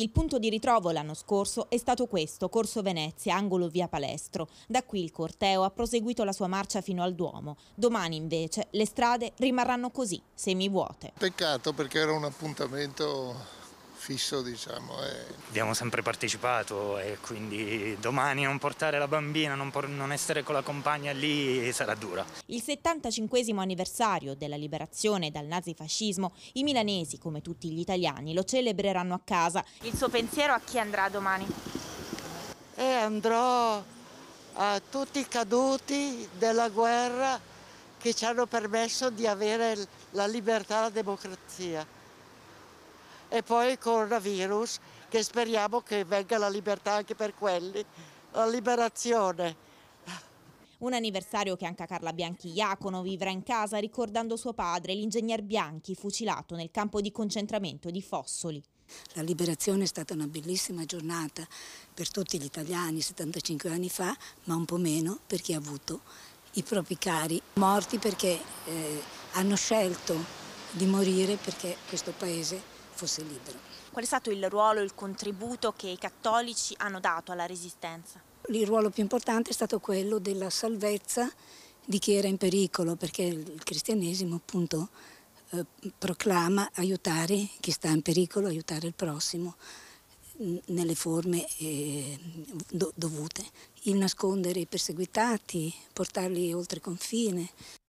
Il punto di ritrovo l'anno scorso è stato questo, Corso Venezia, angolo via Palestro. Da qui il corteo ha proseguito la sua marcia fino al Duomo. Domani invece le strade rimarranno così, semivuote. Peccato perché era un appuntamento fisso diciamo. È... Abbiamo sempre partecipato e quindi domani non portare la bambina, non, non essere con la compagna lì sarà dura. Il 75 anniversario della liberazione dal nazifascismo, i milanesi come tutti gli italiani lo celebreranno a casa. Il suo pensiero a chi andrà domani? E andrò a tutti i caduti della guerra che ci hanno permesso di avere la libertà e la democrazia e poi il coronavirus che speriamo che venga la libertà anche per quelli, la liberazione. Un anniversario che anche Carla Bianchi Iacono vivrà in casa ricordando suo padre, l'ingegner Bianchi, fucilato nel campo di concentramento di Fossoli. La liberazione è stata una bellissima giornata per tutti gli italiani 75 anni fa, ma un po' meno per chi ha avuto i propri cari morti perché eh, hanno scelto di morire perché questo paese fosse libero. Qual è stato il ruolo, il contributo che i cattolici hanno dato alla resistenza? Il ruolo più importante è stato quello della salvezza di chi era in pericolo, perché il cristianesimo appunto eh, proclama aiutare chi sta in pericolo, aiutare il prossimo nelle forme eh, do dovute. Il nascondere i perseguitati, portarli oltre confine.